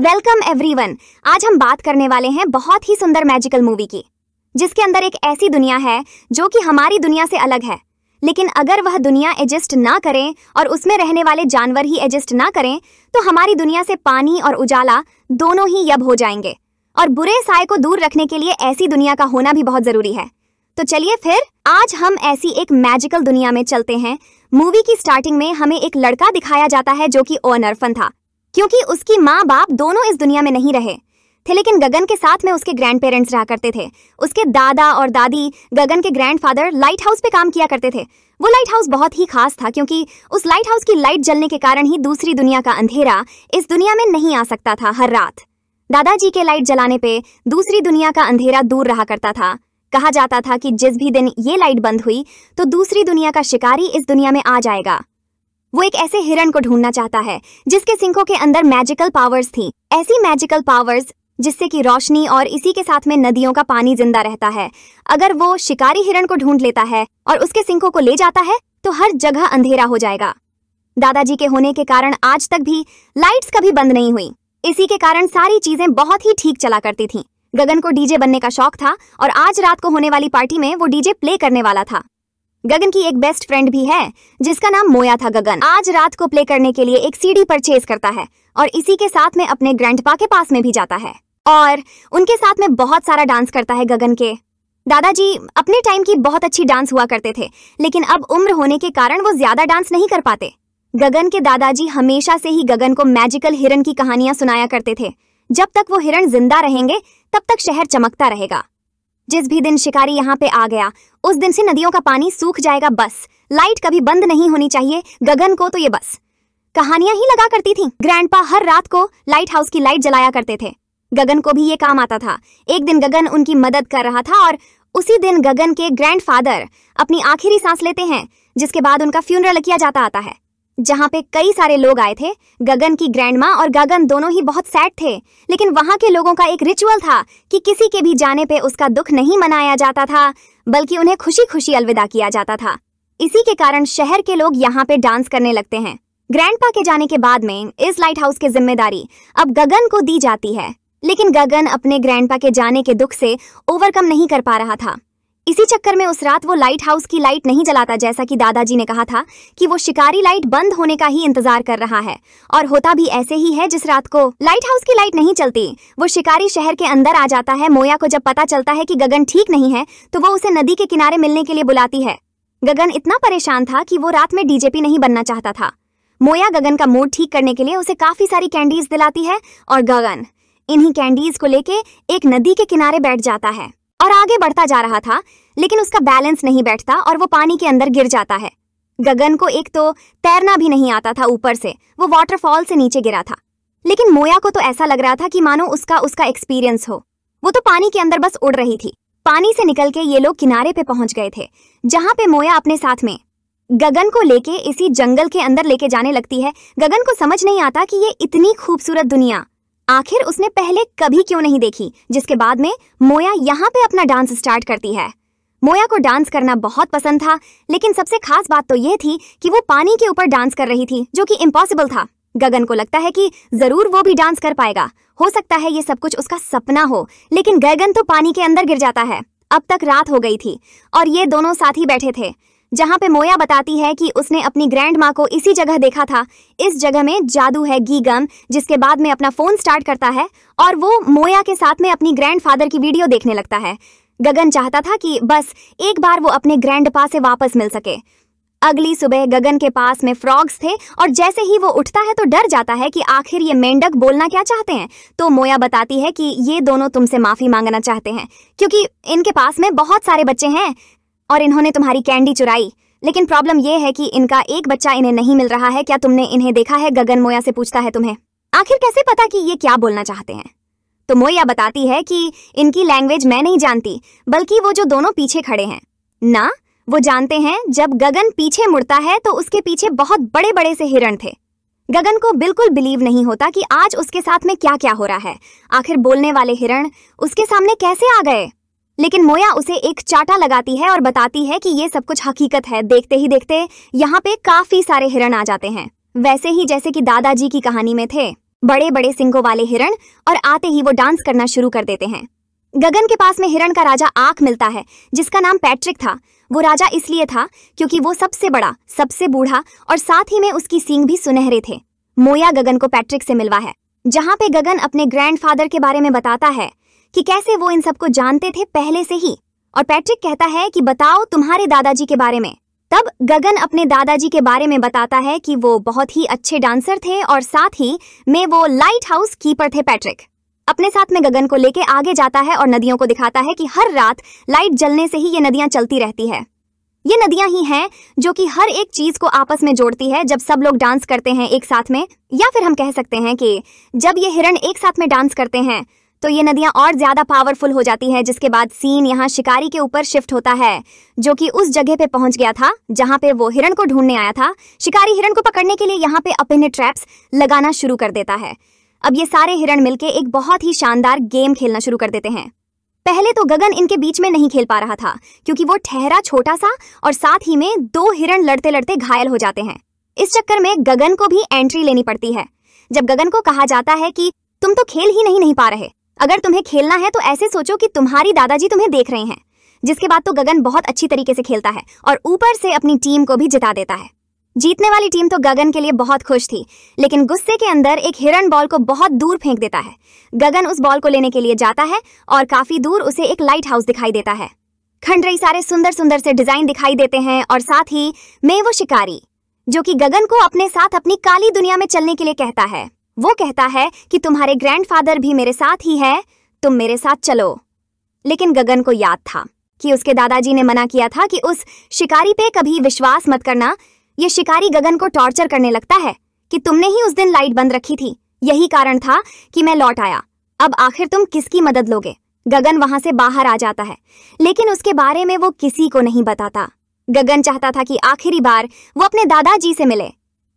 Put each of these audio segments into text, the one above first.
Welcome everyone आज हम बात करने वाले हैं बहुत ही सुंदर मैजिकल मूवी की जिसके अंदर एक ऐसी दुनिया है जो कि हमारी दुनिया से अलग है लेकिन अगर वह दुनिया एडजस्ट ना करें और उसमें रहने वाले जानवर ही एडजस्ट ना करें तो हमारी दुनिया से पानी और उजाला दोनों ही यब हो जाएंगे और बुरे साय को दूर रखने के लिए ऐसी दुनिया का होना भी बहुत जरूरी है तो चलिए फिर आज हम ऐसी एक मैजिकल दुनिया में चलते हैं मूवी की स्टार्टिंग में हमें एक लड़का दिखाया जाता है जो कि ओन था क्योंकि उसकी माँ बाप दोनों इस दुनिया में नहीं रहे थे लेकिन गगन के साथ में उसके ग्रैंड पेरेंट्स रहा करते थे उसके दादा और दादी गगन के फादर लाइट हाउस पे काम किया करते थे वो लाइट हाउस बहुत ही खास था क्योंकि उस लाइट हाउस की लाइट जलने के कारण ही दूसरी दुनिया का अंधेरा इस दुनिया में नहीं आ सकता था हर रात दादाजी के लाइट जलाने पे दूसरी दुनिया का अंधेरा दूर रहा करता था कहा जाता था कि जिस भी दिन ये लाइट बंद हुई तो दूसरी दुनिया का शिकारी इस दुनिया में आ जाएगा वो एक ऐसे हिरण को ढूंढना चाहता है जिसके सिंखों के अंदर मैजिकल पावर्स थी ऐसी मैजिकल पावर्स जिससे कि रोशनी और इसी के साथ में नदियों का पानी जिंदा रहता है अगर वो शिकारी हिरण को ढूंढ लेता है और उसके सिंखों को ले जाता है तो हर जगह अंधेरा हो जाएगा दादाजी के होने के कारण आज तक भी लाइट्स कभी बंद नहीं हुई इसी के कारण सारी चीजें बहुत ही ठीक चला करती थीं। गगन को डीजे बनने का शौक था और आज रात को होने वाली पार्टी में वो डीजे प्ले करने वाला था गगन की एक बेस्ट फ्रेंड भी है जिसका नाम मोया था गगन आज रात को प्ले करने के लिए एक सीडी परचेज करता है और इसी के साथ में अपने ग्रैंडपा के पास में भी जाता है और उनके साथ में बहुत सारा डांस करता है गगन के दादाजी अपने टाइम की बहुत अच्छी डांस हुआ करते थे लेकिन अब उम्र होने के कारण वो ज्यादा डांस नहीं कर पाते गगन के दादाजी हमेशा से ही गगन को मैजिकल हिरन की कहानियां सुनाया करते थे जब तक वो हिरण जिंदा रहेंगे तब तक शहर चमकता रहेगा जिस भी दिन शिकारी यहाँ पे आ गया उस दिन से नदियों का पानी सूख जाएगा बस लाइट कभी बंद नहीं होनी चाहिए गगन को तो ये बस कहानियां ही लगा करती थी ग्रैंडपा हर रात को लाइट हाउस की लाइट जलाया करते थे गगन को भी ये काम आता था एक दिन गगन उनकी मदद कर रहा था और उसी दिन गगन के ग्रैंडफादर अपनी आखिरी सांस लेते हैं जिसके बाद उनका फ्यूनरल किया जाता आता है जहाँ पे कई सारे लोग आए थे गगन की माँ और गगन दोनों ही बहुत सैड थे लेकिन वहाँ के लोगों का एक रिचुअल था कि किसी के भी जाने पे उसका दुख नहीं मनाया जाता था बल्कि उन्हें खुशी खुशी अलविदा किया जाता था इसी के कारण शहर के लोग यहाँ पे डांस करने लगते हैं ग्रैंड के जाने के बाद में इस लाइट हाउस की जिम्मेदारी अब गगन को दी जाती है लेकिन गगन अपने ग्रैंड के जाने के दुख से ओवरकम नहीं कर पा रहा था इसी चक्कर में उस रात वो लाइट हाउस की लाइट नहीं जलाता जैसा कि दादाजी ने कहा था कि वो शिकारी लाइट बंद होने का ही इंतजार कर रहा है और होता भी ऐसे ही है जिस रात को लाइट हाउस की लाइट नहीं चलती वो शिकारी शहर के अंदर आ जाता है मोया को जब पता चलता है कि गगन ठीक नहीं है तो वो उसे नदी के किनारे मिलने के लिए बुलाती है गगन इतना परेशान था कि वो रात में डीजेपी नहीं बनना चाहता था मोया गगन का मूड ठीक करने के लिए उसे काफी सारी कैंडीज दिलाती है और गगन इन्हीं कैंडीज को लेके एक नदी के किनारे बैठ जाता है और आगे बढ़ता जा रहा था लेकिन उसका बैलेंस नहीं बैठता और वो पानी के अंदर गिर जाता है गगन को एक तो तैरना भी नहीं आता था ऊपर से वो वाटरफॉल से नीचे गिरा था लेकिन मोया को तो ऐसा लग रहा था कि मानो उसका उसका एक्सपीरियंस हो वो तो पानी के अंदर बस उड़ रही थी पानी से निकल के ये लोग किनारे पे पहुंच गए थे जहां पे मोया अपने साथ में गगन को लेके इसी जंगल के अंदर लेके जाने लगती है गगन को समझ नहीं आता कि ये इतनी खूबसूरत दुनिया आखिर उसने पहले कभी क्यों नहीं देखी जिसके बाद में मोया यहाँ पे अपना डांस स्टार्ट करती है मोया को डांस करना बहुत पसंद था लेकिन सबसे खास बात तो यह थी कि वो पानी के ऊपर डांस कर रही थी जो कि इम्पॉसिबल था गगन को लगता है कि जरूर वो भी डांस कर पाएगा हो सकता है ये सब कुछ उसका सपना हो लेकिन गगन तो पानी के अंदर गिर जाता है अब तक रात हो गई थी और ये दोनों साथ ही बैठे थे जहां पे मोया बताती है कि उसने अपनी ग्रैंड माँ को इसी जगह देखा था इस जगह में जादू है गी गम जिसके बाद में अपना फोन स्टार्ट करता है और वो मोया के साथ में अपनी ग्रैंड फादर की वीडियो देखने लगता है गगन चाहता था कि बस एक बार वो अपने ग्रैंड पा से वापस मिल सके अगली सुबह गगन के पास में फ्रॉग्स थे और जैसे ही वो उठता है तो डर जाता है कि आखिर ये मेंढक बोलना क्या चाहते हैं तो मोया बताती है कि ये दोनों तुमसे माफी मांगना चाहते हैं क्योंकि इनके पास में बहुत सारे बच्चे हैं और इन्होंने तुम्हारी कैंडी चुराई लेकिन प्रॉब्लम यह है कि इनका एक बच्चा इन्हें नहीं मिल रहा है क्या तुमने इन्हें देखा है गगन मोया से पूछता है तुम्हें आखिर कैसे पता कि ये क्या बोलना चाहते हैं तो मोया बताती है कि इनकी लैंग्वेज मैं नहीं जानती बल्कि वो जो दोनों पीछे खड़े हैं ना वो जानते हैं जब गगन पीछे मुड़ता है तो उसके पीछे बहुत बड़े बड़े से हिरण थे गगन को बिल्कुल बिलीव नहीं होता कि आज उसके साथ में क्या क्या हो रहा है आखिर बोलने वाले हिरण उसके सामने कैसे आ गए लेकिन मोया उसे एक चाटा लगाती है और बताती है कि ये सब कुछ हकीकत है देखते ही देखते यहाँ पे काफी सारे हिरण आ जाते हैं वैसे ही जैसे कि दादाजी की कहानी में थे बड़े बड़े सिंगों वाले हिरण और आते ही वो डांस करना शुरू कर देते हैं गगन के पास में हिरण का राजा आंख मिलता है जिसका नाम पैट्रिक था वो राजा इसलिए था क्योंकि वो सबसे बड़ा सबसे बूढ़ा और साथ ही में उसकी सींग भी सुनहरे थे मोया गगन को पैट्रिक से मिलवा है जहाँ पे गगन अपने ग्रैंडफादर के बारे में बताता है कि कैसे वो इन सबको जानते थे पहले से ही और पैट्रिक कहता है कि बताओ तुम्हारे दादाजी के बारे में तब गगन अपने दादाजी के बारे में बताता है कि वो बहुत ही अच्छे डांसर थे और साथ ही में वो लाइट हाउस कीपर थे पैट्रिक अपने साथ में गगन को लेके आगे जाता है और नदियों को दिखाता है कि हर रात लाइट जलने से ही ये नदियां चलती रहती है ये नदियां ही हैं जो कि हर एक चीज को आपस में जोड़ती है जब सब लोग डांस करते हैं एक साथ में या फिर हम कह सकते हैं कि जब ये हिरण एक साथ में डांस करते हैं तो ये नदियां और ज़्यादा पावरफुल हो जाती हैं जिसके बाद सीन यहाँ शिकारी के ऊपर शिफ्ट होता है जो कि उस जगह पे पहुंच गया था जहां पे वो हिरण को ढूंढने आया था शिकारी हिरण को पकड़ने के लिए यहाँ पे अपने ट्रैप्स लगाना शुरू कर देता है अब ये सारे हिरण मिलके एक बहुत ही शानदार गेम खेलना शुरू कर देते हैं पहले तो गगन इनके बीच में नहीं खेल पा रहा था क्योंकि वो ठहरा छोटा सा और साथ ही में दो हिरण लड़ते लड़ते घायल हो जाते हैं इस चक्कर में गगन को भी एंट्री लेनी पड़ती है जब गगन को कहा जाता है कि तुम तो खेल ही नहीं नहीं पा रहे अगर तुम्हें खेलना है तो ऐसे सोचो कि तुम्हारी दादाजी तुम्हें देख रहे हैं जिसके बाद तो गगन बहुत अच्छी तरीके से खेलता है और ऊपर से अपनी टीम को भी जिता देता है जीतने वाली टीम तो गगन के लिए बहुत खुश थी लेकिन गुस्से के अंदर एक हिरन बॉल को बहुत दूर फेंक देता है गगन उस बॉल को लेने के लिए जाता है और काफी दूर उसे एक लाइट हाउस दिखाई देता है रही सारे सुंदर सुंदर से डिजाइन दिखाई देते हैं और साथ ही मैं वो शिकारी जो कि गगन को अपने साथ अपनी काली दुनिया में चलने के लिए कहता है वो कहता है कि तुम्हारे ग्रैंडफादर भी मेरे साथ ही है तुम मेरे साथ चलो लेकिन गगन को याद था कि उसके दादाजी ने मना किया था कि उस शिकारी पे कभी विश्वास मत करना ये शिकारी गगन को टॉर्चर करने लगता है कि तुमने ही उस दिन लाइट बंद रखी थी यही कारण था कि मैं लौट आया अब आखिर तुम किसकी मदद लोगे गगन वहां से बाहर आ जाता है लेकिन उसके बारे में वो किसी को नहीं बताता गगन चाहता था कि आखिरी बार वो अपने दादाजी से मिले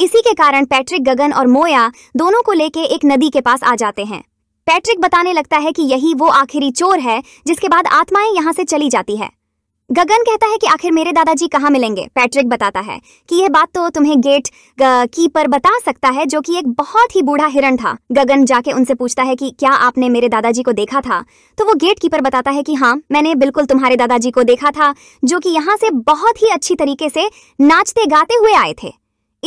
इसी के कारण पैट्रिक गगन और मोया दोनों को लेके एक नदी के पास आ जाते हैं पैट्रिक बताने लगता है कि यही वो आखिरी चोर है जिसके बाद आत्माएं यहाँ से चली जाती है गगन कहता है कि आखिर मेरे दादाजी कहाँ मिलेंगे पैट्रिक बताता है कि यह बात तो तुम्हें गेट कीपर बता सकता है जो कि एक बहुत ही बूढ़ा हिरण था गगन जाके उनसे पूछता है कि क्या आपने मेरे दादाजी को देखा था तो वो गेट कीपर बताता है कि हाँ मैंने बिल्कुल तुम्हारे दादाजी को देखा था जो कि यहाँ से बहुत ही अच्छी तरीके से नाचते गाते हुए आए थे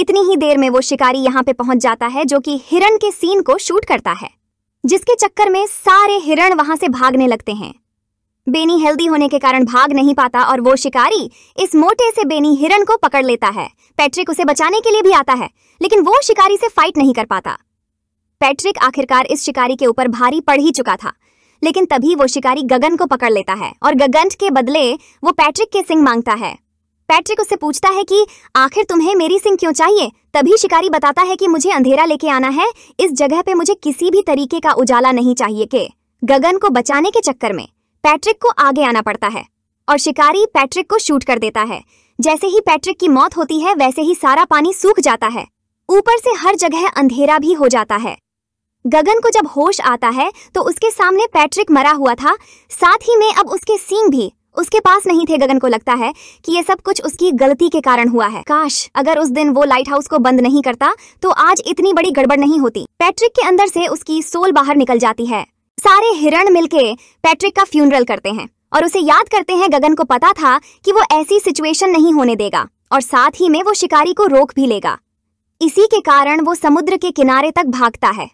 इतनी ही देर में वो शिकारी यहाँ पे पहुंच जाता है जो कि हिरण के सीन को शूट करता है जिसके चक्कर में सारे हिरण वहां से भागने लगते हैं बेनी हेल्दी होने के कारण भाग नहीं पाता और वो शिकारी इस मोटे से बेनी हिरण को पकड़ लेता है पैट्रिक उसे बचाने के लिए भी आता है लेकिन वो शिकारी से फाइट नहीं कर पाता पैट्रिक आखिरकार इस शिकारी के ऊपर भारी पड़ ही चुका था लेकिन तभी वो शिकारी गगन को पकड़ लेता है और गगन के बदले वो पैट्रिक के सिंग मांगता है पैट्रिक उससे पूछता है कि आखिर तुम्हें मेरी सिंह क्यों चाहिए तभी शिकारी बताता है कि मुझे अंधेरा लेके आना है इस जगह पे मुझे किसी भी तरीके का उजाला नहीं चाहिए के गगन को बचाने के चक्कर में पैट्रिक को आगे आना पड़ता है और शिकारी पैट्रिक को शूट कर देता है जैसे ही पैट्रिक की मौत होती है वैसे ही सारा पानी सूख जाता है ऊपर से हर जगह अंधेरा भी हो जाता है गगन को जब होश आता है तो उसके सामने पैट्रिक मरा हुआ था साथ ही में अब उसके सींग भी उसके पास नहीं थे गगन को लगता है कि ये सब कुछ उसकी गलती के कारण हुआ है काश अगर उस दिन वो लाइट हाउस को बंद नहीं करता तो आज इतनी बड़ी गड़बड़ नहीं होती पैट्रिक के अंदर से उसकी सोल बाहर निकल जाती है सारे हिरण मिलके पैट्रिक का फ्यूनरल करते हैं और उसे याद करते हैं गगन को पता था कि वो ऐसी सिचुएशन नहीं होने देगा और साथ ही में वो शिकारी को रोक भी लेगा इसी के कारण वो समुद्र के किनारे तक भागता है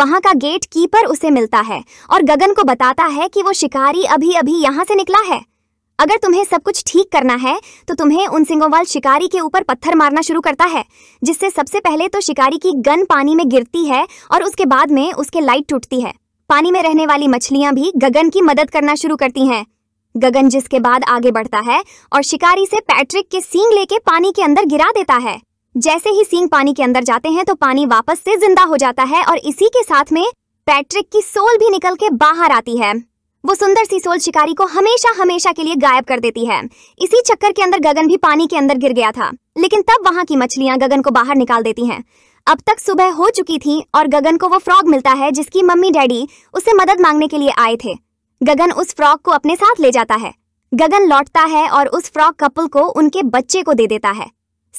वहां का गेट कीपर उसे मिलता है और गगन को बताता है कि वो शिकारी अभी अभी यहां से निकला है अगर तुम्हें सब कुछ ठीक करना है तो तुम्हें उन सिंगोवाल शिकारी के ऊपर पत्थर मारना शुरू करता है जिससे सबसे पहले तो शिकारी की गन पानी में गिरती है और उसके बाद में उसके लाइट टूटती है पानी में रहने वाली मछलियां भी गगन की मदद करना शुरू करती हैं गगन जिसके बाद आगे बढ़ता है और शिकारी से पैट्रिक के सींग लेके पानी के अंदर गिरा देता है जैसे ही सींग पानी के अंदर जाते हैं तो पानी वापस से जिंदा हो जाता है और इसी के साथ में पैट्रिक की सोल भी निकल के बाहर आती है वो सुंदर सी सोल शिकारी को हमेशा हमेशा के लिए गायब कर देती है इसी चक्कर के अंदर गगन भी पानी के अंदर गिर गया था लेकिन तब वहाँ की मछलियाँ गगन को बाहर निकाल देती हैं अब तक सुबह हो चुकी थी और गगन को वो फ्रॉग मिलता है जिसकी मम्मी डैडी उसे मदद मांगने के लिए आए थे गगन उस फ्रॉग को अपने साथ ले जाता है गगन लौटता है और उस फ्रॉग कपल को उनके बच्चे को दे देता है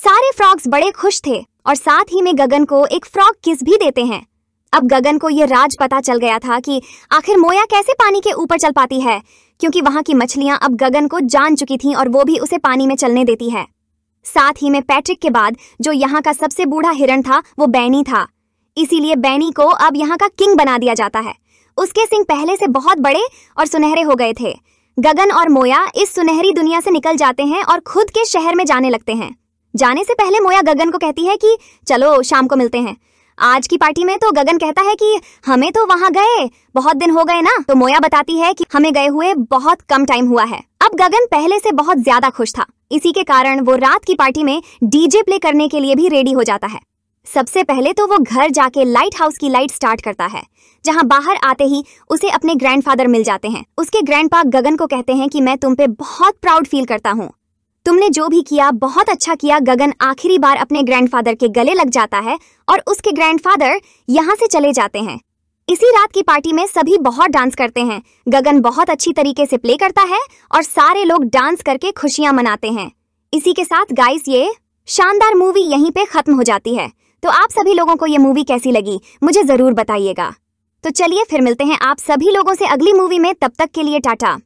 सारे फ्रॉग्स बड़े खुश थे और साथ ही में गगन को एक फ्रॉग किस भी देते हैं अब गगन को यह राज पता चल गया था कि आखिर मोया कैसे पानी के ऊपर चल पाती है क्योंकि वहां की मछलियां अब गगन को जान चुकी थीं और वो भी उसे पानी में चलने देती है साथ ही में पैट्रिक के बाद जो यहाँ का सबसे बूढ़ा हिरण था वो बैनी था इसीलिए बैनी को अब यहाँ का किंग बना दिया जाता है उसके सिंह पहले से बहुत बड़े और सुनहरे हो गए थे गगन और मोया इस सुनहरी दुनिया से निकल जाते हैं और खुद के शहर में जाने लगते हैं जाने से पहले मोया गगन को कहती है कि चलो शाम को मिलते हैं आज की पार्टी में तो गगन कहता है कि हमें तो वहाँ गए बहुत दिन हो गए ना तो मोया बताती है कि हमें गए हुए बहुत कम टाइम हुआ है अब गगन पहले से बहुत ज्यादा खुश था इसी के कारण वो रात की पार्टी में डीजे प्ले करने के लिए भी रेडी हो जाता है सबसे पहले तो वो घर जाके लाइट हाउस की लाइट स्टार्ट करता है जहाँ बाहर आते ही उसे अपने ग्रैंडफादर मिल जाते हैं उसके ग्रैंडपा गगन को कहते हैं कि मैं तुम पे बहुत प्राउड फील करता हूँ तुमने जो भी किया बहुत अच्छा किया गगन आखिरी बार अपने ग्रैंडफादर के गले लग जाता है और उसके ग्रैंडफादर यहाँ से चले जाते हैं इसी रात की पार्टी में सभी बहुत डांस करते हैं गगन बहुत अच्छी तरीके से प्ले करता है और सारे लोग डांस करके खुशियां मनाते हैं इसी के साथ गाइस ये शानदार मूवी यहीं पे खत्म हो जाती है तो आप सभी लोगों को ये मूवी कैसी लगी मुझे जरूर बताइएगा तो चलिए फिर मिलते हैं आप सभी लोगों से अगली मूवी में तब तक के लिए टाटा